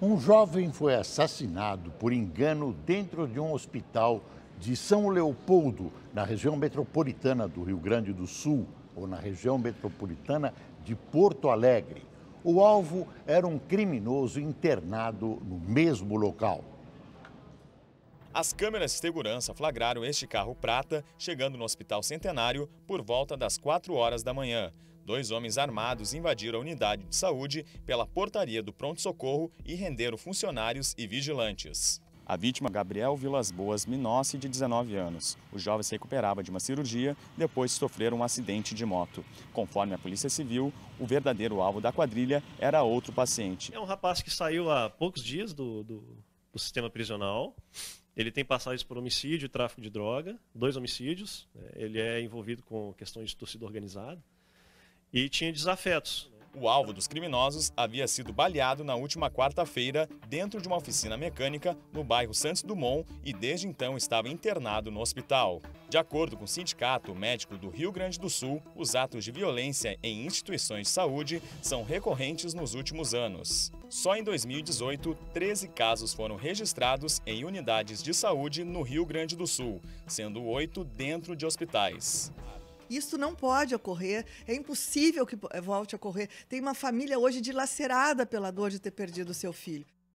Um jovem foi assassinado por engano dentro de um hospital de São Leopoldo, na região metropolitana do Rio Grande do Sul, ou na região metropolitana de Porto Alegre. O alvo era um criminoso internado no mesmo local. As câmeras de segurança flagraram este carro prata chegando no Hospital Centenário por volta das 4 horas da manhã. Dois homens armados invadiram a unidade de saúde pela portaria do pronto-socorro e renderam funcionários e vigilantes. A vítima, Gabriel Vilas Boas Minossi, de 19 anos. O jovem se recuperava de uma cirurgia depois de sofrer um acidente de moto. Conforme a Polícia Civil, o verdadeiro alvo da quadrilha era outro paciente. É um rapaz que saiu há poucos dias do, do, do sistema prisional. Ele tem passagens por homicídio e tráfico de droga, dois homicídios. É, ele é envolvido com questões de torcida organizada e tinha desafetos. O alvo dos criminosos havia sido baleado na última quarta-feira dentro de uma oficina mecânica no bairro Santos Dumont e desde então estava internado no hospital. De acordo com o Sindicato Médico do Rio Grande do Sul, os atos de violência em instituições de saúde são recorrentes nos últimos anos. Só em 2018, 13 casos foram registrados em unidades de saúde no Rio Grande do Sul, sendo oito dentro de hospitais. Isso não pode ocorrer, é impossível que volte a ocorrer. Tem uma família hoje dilacerada pela dor de ter perdido seu filho.